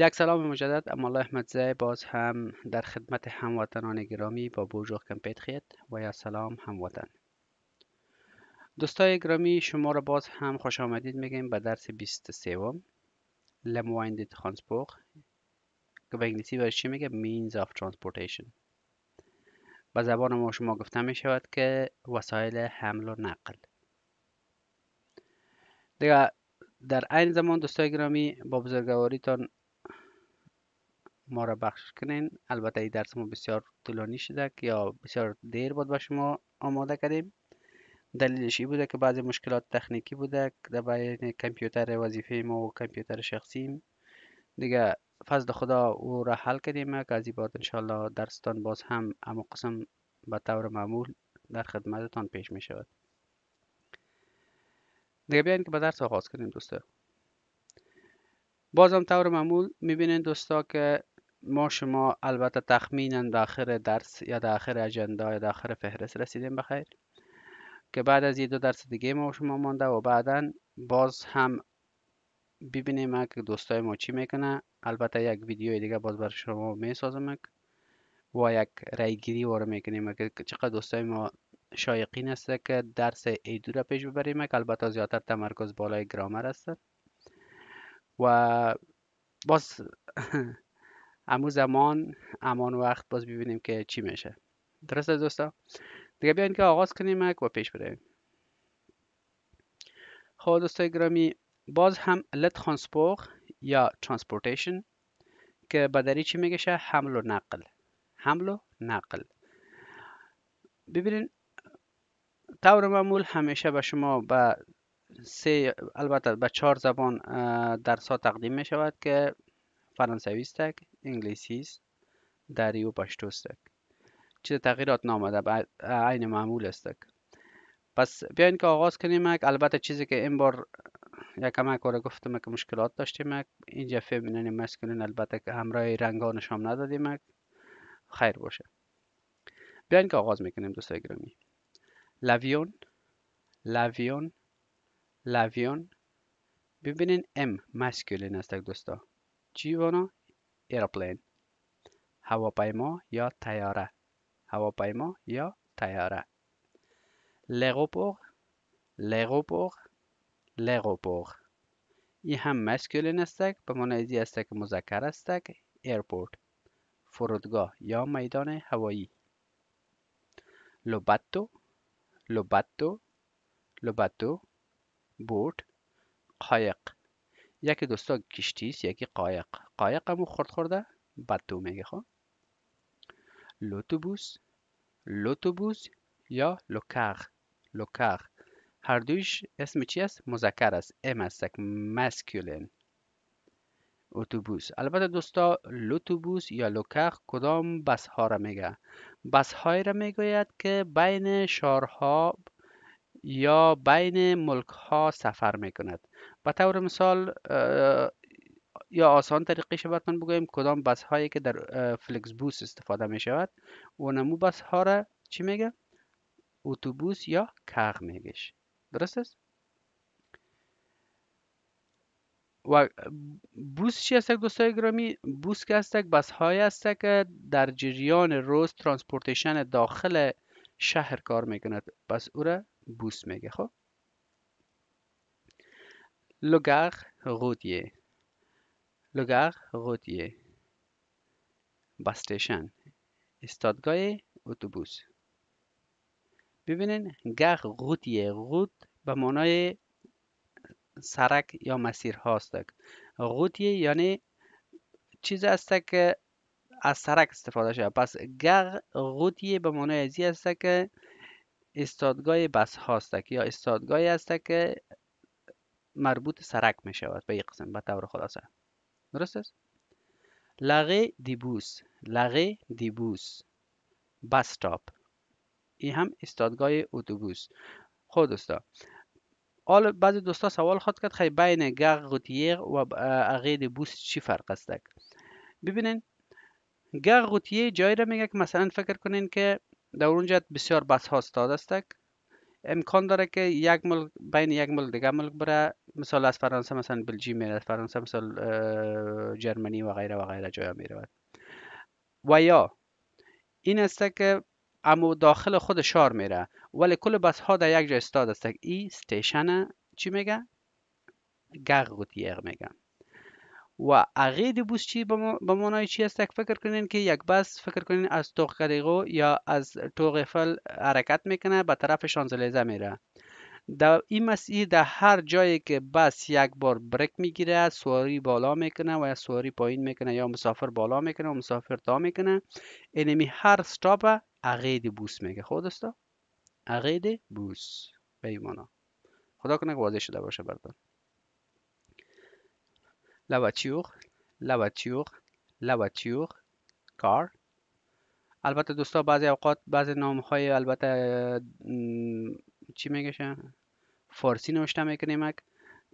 یک سلام مجدد اما احمد زی باز هم در خدمت هموطنان گرامی با بوجوخ کمپیت خید و یا سلام هموطن دوستای گرامی شما را باز هم خوش آمدید میگیم به درس 23 لموایند ترانسپورت که به انگلیسی برای چی میگه means of transportation به زبان ما شما گفته می شود که وسایل حمل و نقل دیگه در عین زمان دوستای گرامی با بزرگواریتان ما را بخش کنین البته این درس ما بسیار طولانی شده یا بسیار دیر بود به شما آماده کردیم دلیلش این بوده که بعضی مشکلات تکنیکی بوده در بین کمپیوتر وظیفه ما و کمپیوتر شخصیم دیگه فضل خدا او را حل کردیم که از این بعد انشاءالله درستان باز هم اما قسم به طور معمول در خدمتتان پیش می شود دیگه بیاین که به درس آغاز کنیم دوستا باز هم طور معمول بینین دوستا که ما شما البته تخمینا آخر درس یا آخر اجنده یا آخر فهرست رسیدیم بخیر که بعد از یه دو درس دیگه ما شما مانده و بعدا باز هم ببینیم که دوستای ما چی میکنه البته یک ویدیو دیگه باز بر شما میسازم و یک گیری واره میکنیم که چقدر دوستای ما شایقین است که درس ایدو را پیش ببریم که البته زیادتر تمرکز بالای گرامر است و باز امو زمان امان وقت باز ببینیم که چی میشه درسته دوستا دیگه بیاین که آغاز کنیم و پیش برویم خب دوستای گرامی باز هم لت خانسپوخ یا ترانسپورتیشن که بدری چی شه؟ حمل و نقل حمل و نقل ببینین طور معمول همیشه به شما به سه البته به چهار زبان درس ها تقدیم می شود که فرانسوی استک انگلیسی است دری و پشتو استک چه تغییرات نامده عین معمول استک پس بیاین که آغاز کنیم البته چیزی که این بار یکم کار گفتم که مشکلات داشتیم اینجا فیمینین مسکولین البته که همراه رنگ ها ندادیم خیر باشه بیاین که آغاز میکنیم دوستای گرامی لویون لویون لویون ببینین ام مسکولین است دوستا جیوانا ایرپلین هواپیما یا تیاره هواپیما یا تیاره لغوپوغ لغوپوغ لغوپوغ این هم مسکولین استک به معنای استک مذکر استک ایرپورت فرودگاه یا میدان هوایی لوباتو لوباتو لوباتو بوت قایق یکی دوستا است یکی قایق قایق همو خورد خورده تو میگه خب لوتوبوس لوتوبوس یا لوکاخ لوکاخ هر دویش اسم چی است مذکر است ام است مسکولین اتوبوس البته دوستا لوتوبوس یا لوکخ کدام بس ها را میگه بس های را میگوید که بین شارها یا بین ملک ها سفر می کند به طور مثال یا آسان طریقش من بگویم کدام بس هایی که در فلکس بوس استفاده می شود و نمو بس ها را چی میگه اتوبوس یا کغ میگش درست است و بوس چی هست دوستای گرامی بوس که هست بس های هست که در جریان روز ترانسپورتیشن داخل شهر کار میکند پس او را بوس میگه خب لوگار رودیه لوگار رودیه باستشن استادگاه اتوبوس ببینین گغ رودیه رود به معنای سرک یا مسیر هاست رودیه یعنی چیز است که از سرک استفاده شده پس گر رودیه به معنای ازی است که استادگاه بس هاستک یا استادگاهی هستک که مربوط سرک می شود به یک قسم به طور خلاصه درست است لغه دیبوس لغه دیبوس بس تاپ این هم استادگاه اتوبوس خود خب دوستا حال بعضی دوستا سوال خواد کرد خیلی بین گغ غوتیغ و عقید بوس چی فرق است ببینین گغ غوتیه جایی را میگه که مثلا فکر کنین که در اونجا بسیار بس ها استاد است امکان داره که یک ملک بین یک ملک دیگه ملک بره مثال از فرانسه مثلا بلژیم میره از فرانسه مثال جرمنی و غیره و غیره جای میره و یا این است که اما داخل خود شار میره ولی کل بس ها در یک جا استاد استک ای استیشن چی میگه گغ گوتیغ میگن و بوس بوسچی به معنای چی است فکر کنین که یک بس فکر کنین از توق قریغو یا از توق فل حرکت میکنه به طرف شانزلیزه میره در این مسیر در هر جایی که بس یک بار برک میگیره سواری بالا میکنه و یا سواری پایین میکنه یا مسافر بالا میکنه و مسافر تا میکنه اینمی هر ستاپ اغید بوس میگه خود خب دوستا بوس به خدا کنه واضح شده باشه براتون la voiture la کار la voiture car البته دوستا بعضی اوقات بعضی نام های البته چی میگشن فارسی نوشته میکنیم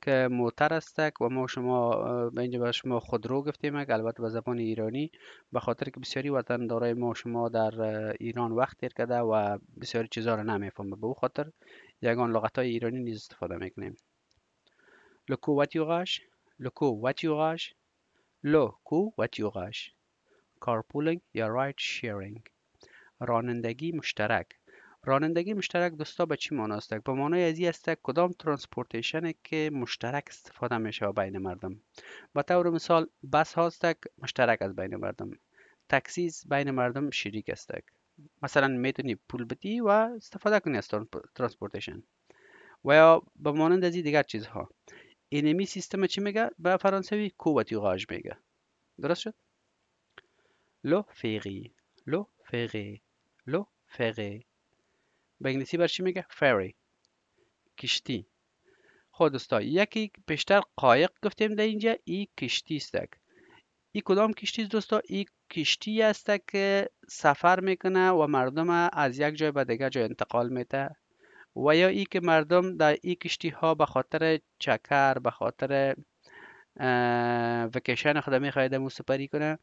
که موتر است و ما شما به اینجا به شما خودرو گفتیم البته به زبان ایرانی به خاطر که بسیاری وطن دارای ما شما در ایران وقت تیر کرده و بسیاری چیزها را نمیفهمه به او خاطر یگان لغت های ایرانی نیز استفاده میکنیم واتیوغاش le covoiturage, le covoiturage carpooling یا رایت شیرینگ رانندگی مشترک رانندگی مشترک دوستا به چی معنی است به معنای ازی است کدام ترانسپورتیشن که مشترک استفاده میشه بین مردم به طور مثال بس هاست مشترک از بین مردم تاکسیز بین مردم شریک است مثلا میتونی پول بدی و استفاده کنی از ترانسپورتیشن و یا به مانند از دیگر چیزها انمی سیستم چی میگه به فرانسوی قوتی غاج میگه درست شد لو فیغی لو فقی لو فقی به انگلیسی بر چی میگه فری کشتی خود دوستا یکی پیشتر قایق گفتیم در اینجا ای کشتی است ای کدام کشتی است دوستا ای کشتی است که سفر میکنه و مردم از یک جای به دیگر جای انتقال میده و یا ای که مردم در ای کشتی ها به خاطر چکر به خاطر وکیشن خود می مو سپری کنه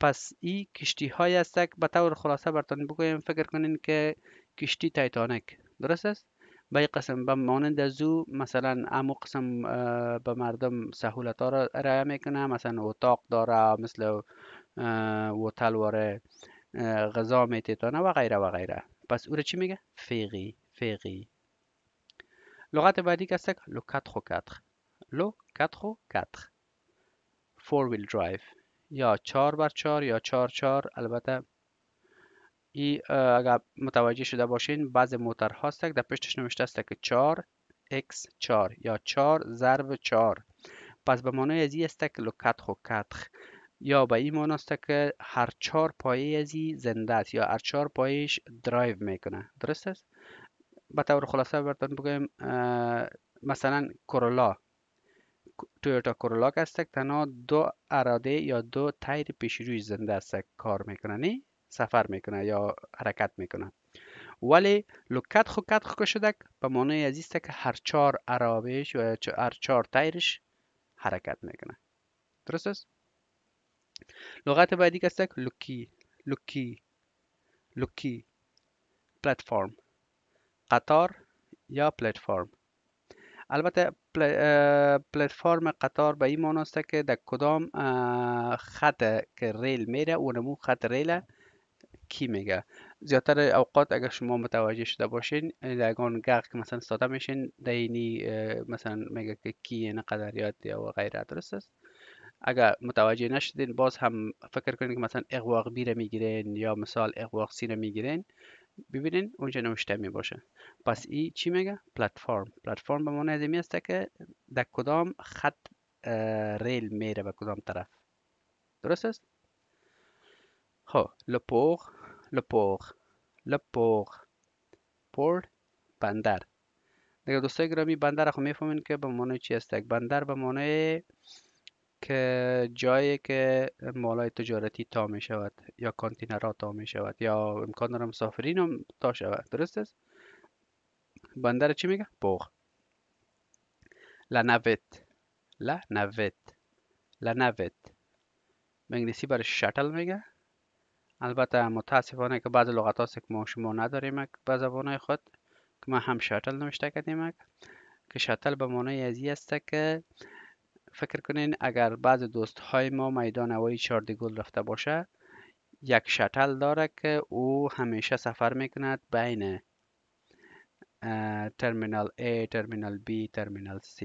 پس ای کشتی های است به طور خلاصه برتان بگویم فکر کنین که کشتی تایتانیک درست است به قسم به مانند زو مثلا امو قسم به مردم سهولت ها را ارائه میکنه مثلا اتاق داره مثل و واره غذا میتیتانه و غیره و غیره پس او را چی میگه فیقی فیقی لغت بعدی که است لو 4 لو 4 فور ویل درایو یا 4 بر 4 یا 4 4 البته ای اگر متوجه شده باشین بعض موتر هاست در پشتش نوشته است که 4 x 4 یا 4 ضرب 4 پس به معنای از است که لو 4 یا به این معنی است که هر چهار پایه ازی زنده است یا هر چهار پایش درایو میکنه درست است به طور خلاصه براتون بگویم مثلا کرولا تویوتا کرولا که تنها دو اراده یا دو تایر پیش روی زنده است کار میکنه سفر میکنه یا حرکت میکنه ولی لوکت خو کت خو شدک به معنای عزیز که هر چهار عرابش یا هر چهار تایرش حرکت میکنه درست است لغت بعدی که است لوکی لوکی لکی پلتفرم قطار یا پلتفرم البته پلتفرم قطار به این معنی است که در کدام خط که ریل میره اونمو خط ریل کی میگه زیادتر اوقات اگر شما متوجه شده باشین لگان گرگ که مثلا ساده میشین دینی مثلا میگه که کی یعنی قدریات یا غیر غیره درست است اگر متوجه نشدین باز هم فکر کنید که مثلا اقواق بیره میگیرین یا مثال اقواق سی میگیرین ببینین اونجا نوشته می باشه پس این چی میگه پلتفرم پلتفرم به معنی ازمی است که در کدام خط ریل میره به کدام طرف درست است خب لپوغ لپوغ لپوغ پور بندر دیگه دوستای گرامی بندر خو میفهمین که به معنی چی است بندر به معنی که جایی که مالای تجارتی تا می شود یا ها تا می شود یا امکان داره مسافرین هم تا شود درست است بندر چی میگه بوغ لنویت لنویت لنویت به انگلیسی برای شتل میگه البته متاسفانه که بعض لغت هاست که ما شما نداریم به زبان خود که ما هم شتل نوشته کردیم که شتل به معنی ازی است که فکر کنین اگر بعض دوست های ما میدان هوایی چاردگل رفته باشه یک شتل داره که او همیشه سفر میکند بین ترمینال A، ترمینال B، ترمینال C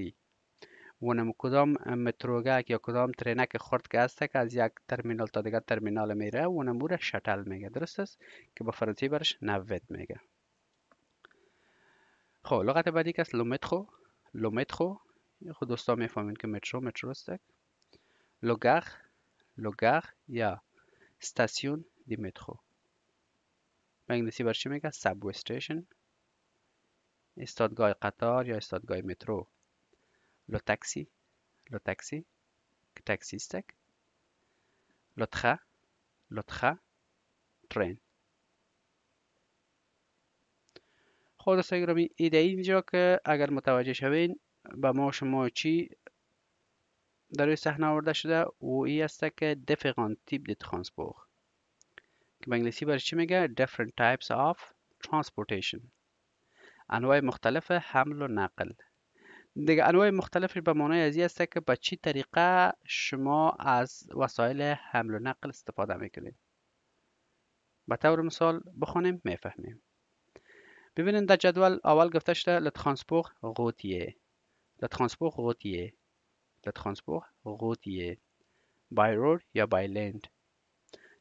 اونم کدام متروگه یا کدام ترینک خورد که هسته که از یک ترمینال تا دیگر ترمینال میره اونم او را شتل میگه درست است که با فرانسی برش نوت میگه خب لغت بعدی که است لومتخو لومتخو خود دوستان میفهمین که مترو مترو است لوگار لوگار یا استاسیون دی مترو به انگلیسی بر چی میگه سابو استیشن استادگاه قطار یا استادگاه مترو لو تاکسی لو تاکسی تاکسی استک لو تخا لو تخا ترین خود خب دوستای گرامی ایده اینجا که اگر متوجه شوین به ما شما چی در روی صحنه آورده شده و ای است که different تیپ دی ترانسپورت که به انگلیسی برای چی میگه different types of transportation انواع مختلف حمل و نقل دیگه انواع مختلفش به معنای از است که با چی طریقه شما از وسایل حمل و نقل استفاده میکنید به طور مثال بخونیم میفهمیم ببینید در جدول اول گفته شده لترانسپورت غوتیه le transport routier. Le transport routier. By road یا by لند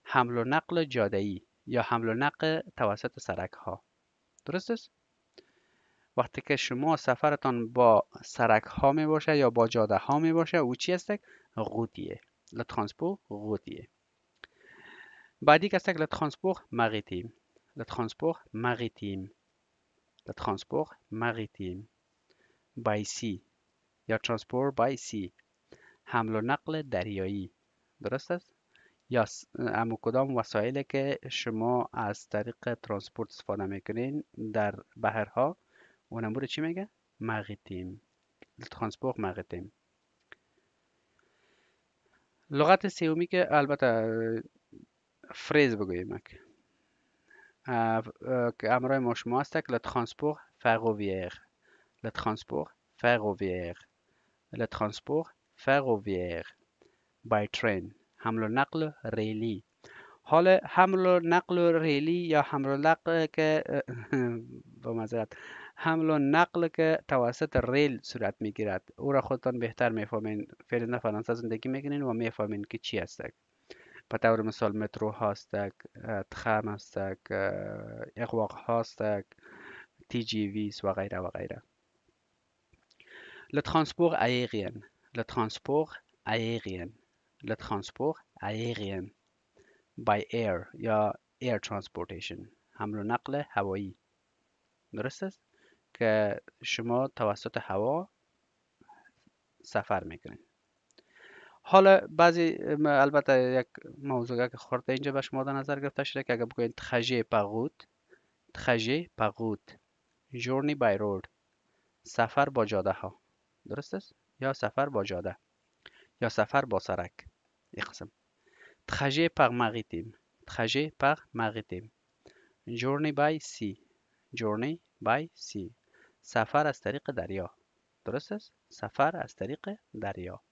حمل و نقل جاده یا حمل و نقل توسط سرک ها درست است وقتی که شما سفرتان با سرک ها می باشه یا با جاده ها می باشه او چی است غوتیه لترانسپور غوتیه بعدی که است لترانسپور مغیتیم لترانسپور مغیتیم لترانسپور مغیتیم سی. یا by sea حمل و نقل دریایی درست است یا اما کدام وسایلی که شما از طریق ترانسپورت استفاده میکنین در بحرها اونم رو چی میگه مغیتیم ترانسپورت مغیتیم لغت سیومی که البته فریز بگوییم که امرای ما شما است که لترانسپور فروویر لترانسپور فروویر le transport ferroviaire by train حمل و نقل ریلی حالا حمل و نقل ریلی یا حمل و نقل که با مذارت حمل و نقل که توسط ریل صورت میگیرد او را خودتان بهتر میفهمین فعلا فرانسه زندگی میکنین و میفهمین که چی هستک به طور مثال مترو هاستک تخم هستک اقواق هاستک تی جی ویس و غیره و غیره Le transport aérien. Le transport aérien. Le transport aérien. By air یا air transportation. حمل و نقل هوایی. درست است؟ که شما توسط هوا سفر میکنید. حالا بعضی البته یک موضوع که خورده اینجا به شما در نظر گرفته شده که اگر بگویید تخجی پغوت تخجی پغوت جورنی بای رود سفر با جاده ها درست است یا سفر با جاده یا سفر با سرک یک قسم trajet par مغیتیم، trajet par مغیتیم. journey by sea journey by sea سفر از طریق دریا درست است سفر از طریق دریا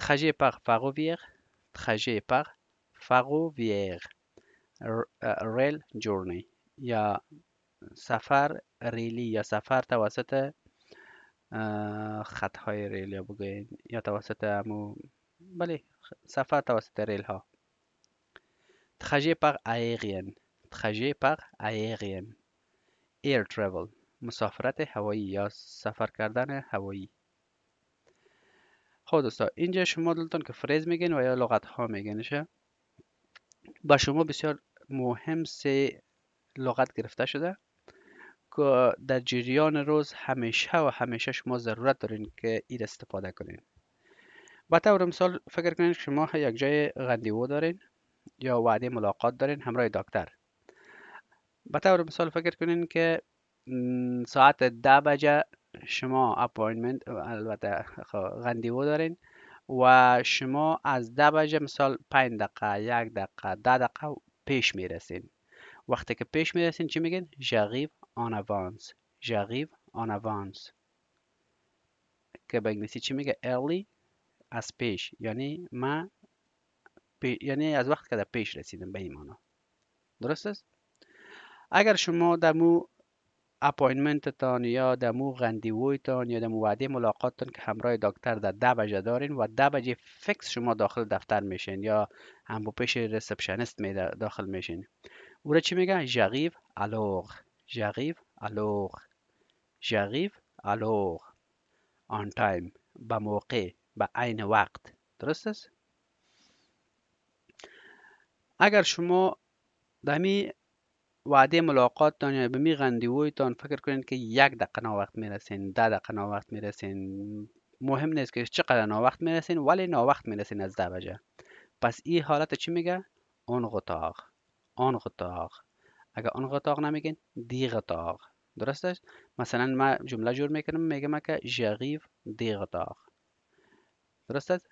trajet par ferroviaire trajet par ferroviaire rail جورنی یا سفر ریلی یا سفر توسط های ریل یا بگویید یا توسط امو بله سفر توسط ریل ها trajet پر ایغین trajet پر ایغین ایر travel مسافرت هوایی یا سفر کردن هوایی خب دوستا اینجا شما دلتون که فریز میگین و یا لغت ها میگینشه با شما بسیار مهم سه لغت گرفته شده در جریان روز همیشه و همیشه شما ضرورت دارین که این استفاده کنین به طور مثال فکر کنین شما یک جای غندیو دارین یا وعده ملاقات دارین همراه دکتر به طور مثال فکر کنین که ساعت ده بجه شما اپوینمنت البته خب، غندیو دارین و شما از ده بجه مثال 5 دقیقه یک دقیقه ده دقیقه پیش میرسین وقتی که پیش میرسین چی میگین؟ جغیب en avance j'arrive avance که به انگلیسی چی میگه early از پیش یعنی من یعنی از وقت که در پیش رسیدم به این درست است اگر شما در مو اپاینمنتتان یا در مو غندیویتان یا در مو وعده ملاقاتتان که همراه دکتر در ده بجه دارین و ده بجه فکس شما داخل دفتر میشین یا هم با پیش رسپشنست داخل میشین او را چی میگه؟ جغیب علاق J'arrive alors. J'arrive alors. On time. به موقع به عین وقت درست است اگر شما دمی وعده تان یا به می تان فکر کنید که یک دقیقه ناوقت میرسین ده دقیقه ناوقت میرسین مهم نیست که چقدر ناوقت میرسین ولی ناوقت میرسین از ده بجه پس این حالت چی میگه؟ اون غطاق اون غطاق اگر اون قطاق نمیگین دی قطاق درست است مثلا ما جمله جور میکنم میگم که جغیف دی قطاق درست است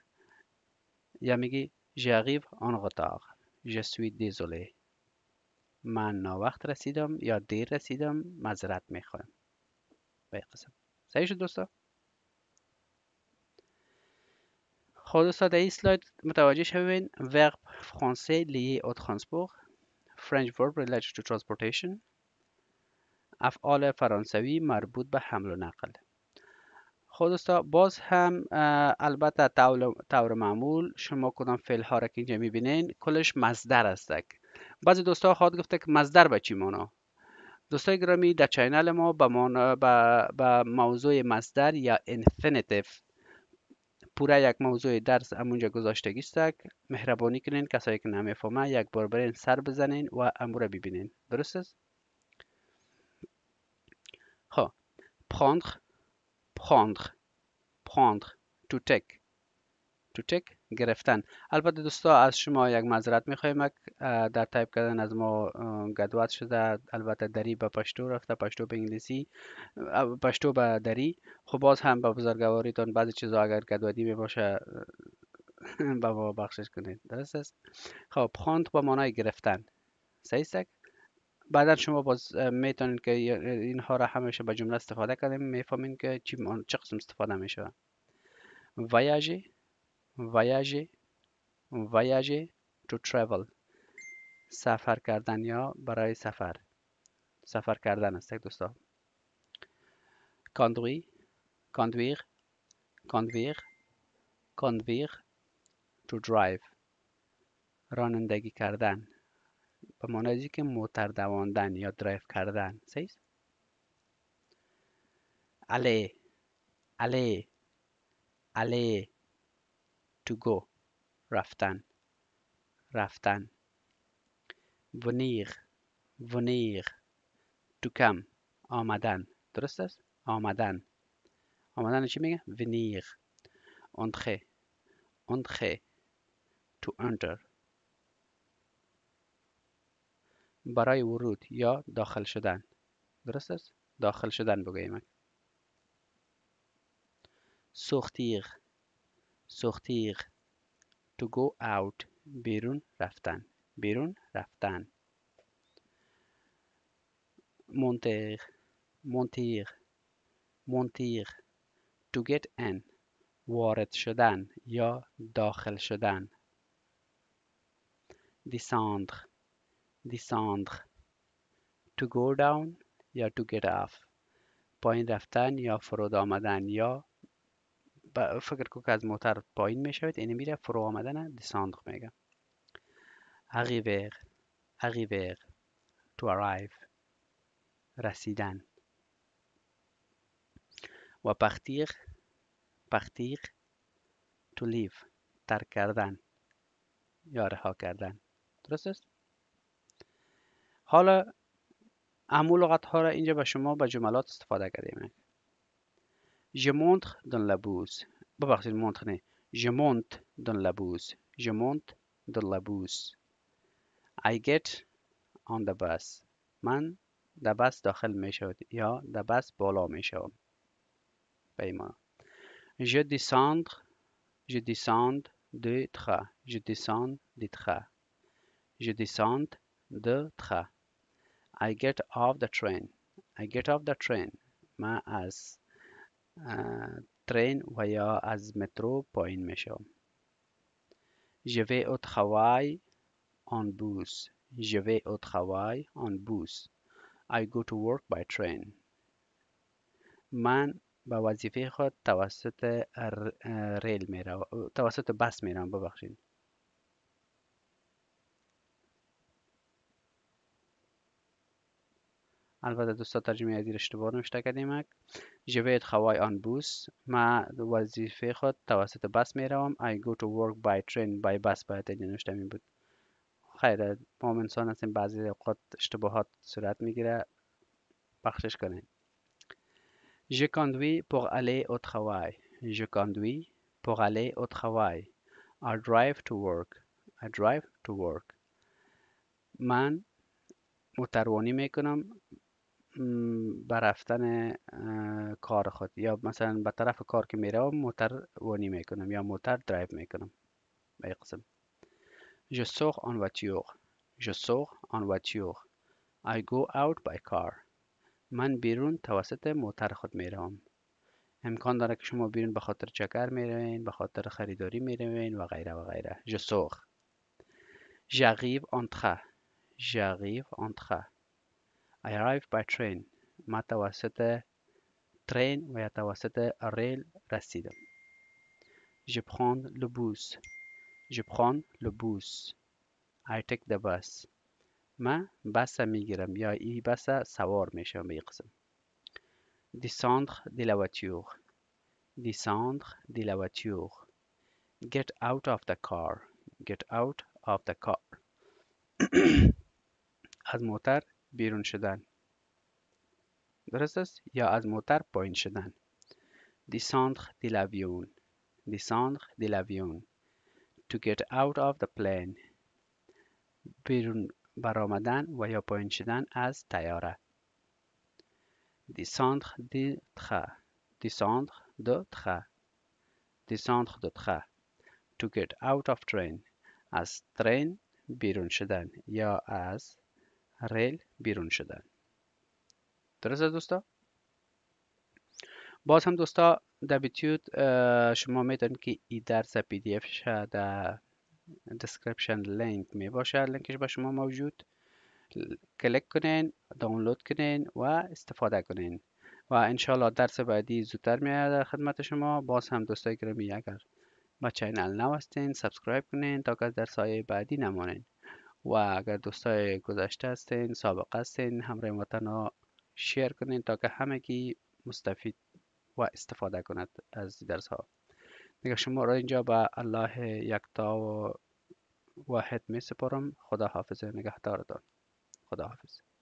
یا میگی جغیف آن قطاق جسوی دیزوله من وقت رسیدم یا دیر رسیدم مذرت میخوام به قسم صحیح شد دوستا خود دوستا در این سلاید متوجه شوین ورب فرانسی لیه او ترانسپورت French افعال فرانسوی مربوط به حمل و نقل خود خب دوستا باز هم البته طور معمول شما کدام فعل ها را که اینجا میبینین کلش مزدر هستک بعضی دوستا خواهد گفته که مزدر به چی مانا دوستای گرامی در چینل ما به, موضوع مزدر یا انفینیتیف پورا یک موضوع درس امونجا گذاشته مهربانی کنین کسایی که نمیفهمه یک بار برین سر بزنین و امورا ببینین درست است خب prendre prendre prendre to take to take گرفتن البته دوستا از شما یک معذرت میخوایم در تایپ کردن از ما گدوت شده البته دری به پشتو رفته پشتو به انگلیسی پشتو به دری خب باز هم به بزرگواریتان بعضی چیزا اگر گدودی میباشه باشه به ما بخشش کنید درست است خب خواند با مانای گرفتن صحیح بعدا شما باز میتونید که اینها را همیشه به جمله استفاده کنیم میفهمین که چی چه قسم استفاده میشه ویاجی voyager voyager to travel سفر کردن یا برای سفر سفر کردن است دوستا کاندوی conduire کاندویر کاندویر to drive رانندگی کردن به معنی که موتر دواندن یا درایو کردن صحیح علی علی علی to go رفتن رفتن venir venir to come آمدن درست است آمدن آمدن چی میگه venir entrer entrer to enter برای ورود یا داخل شدن درست است داخل شدن بگوییم سوختیر سختیق to go out بیرون رفتن بیرون رفتن منطق منطق منطق to get in وارد شدن یا داخل شدن descendre descendre to go down یا to get off پایین رفتن یا فرود آمدن یا فکر کو که از موتر پایین شوید اینه یعنی میره فرو آمدن دساندخ میگه arriver arriver to arrive رسیدن و پختیق پختیق to leave ترک کردن یا رها کردن درست است حالا امو لغت ها را اینجا به شما به جملات استفاده کردیم Je monte dans la bouse. Pas partir montre, mais Je monte dans la bouse. Je monte dans la bouse. I get on the bus. Man, the bus داخل می Ya, یا the bus بالا می شود. Je descends, je descends de train. Je descends de train. Je descends de train. I get off the train. I get off the train. Ma as ترین و یا از مترو پایین میشم Je vais au travail en bus. Je vais au travail en bus. I go to work by train. من به وظیفه خود توسط ریل میرم توسط بس میرم ببخشید البته دوستا ترجمه از اشتباه نوشته کردیم جبهت خوای آن بوس ما وظیفه خود توسط بس می روم I go to work by train by bus باید اینجا نوشته می بود خیر ما انسان هستیم بعضی اوقات اشتباهات صورت میگیره بخشش کنیم Je conduis pour aller au travail. Je conduis pour aller au travail. I drive to work. I drive to work. من متروانی میکنم به رفتن کار خود یا مثلا به طرف کار که میره موتر وانی میکنم یا موتر درایو میکنم به قسم Je sors en voiture. Je sors en voiture. I go out by car. من بیرون توسط موتر خود میروم. امکان داره که شما بیرون به خاطر چکر میروین، به خاطر خریداری میروین و غیره و غیره. Je sors. J'arrive en train. J'arrive en train. I arrived by train. متوسط train ويتوسط rail رسيدم. Je prends le bus. Je prends le bus. I take the bus. Ma بس میگیرم ya ای بس سوار میشم به Descendre de la voiture. Descendre de la voiture. Get out of the car. Get out of the car. از موتر بیرون شدن درست است یا از موتر پایین شدن descendre de l'avion descendre de to get out of the plane بیرون برآمدن و یا پایین شدن از تیاره descendre de train descendre دو train descendre دو train to get out of train از ترین بیرون شدن یا از ریل بیرون شدن درسته دوستا باز هم دوستا بیتیوت شما میدونید که ای درس پی دی اف در دسکریپشن لینک می باشه لینکش به شما موجود کلیک کنین دانلود کنین و استفاده کنین و انشالله درس بعدی زودتر میاد در خدمت شما باز هم دوستای گرامی اگر با چینل نوستین، هستین کنین تا که درس های بعدی نمانین و اگر دوستای گذشته هستین سابقه هستین همراه وطن ها شیر کنین تا که همه کی مستفید و استفاده کند از درس ها نگه شما را اینجا به الله یکتا و واحد می سپارم خدا حافظ نگهدارتان خدا حافظ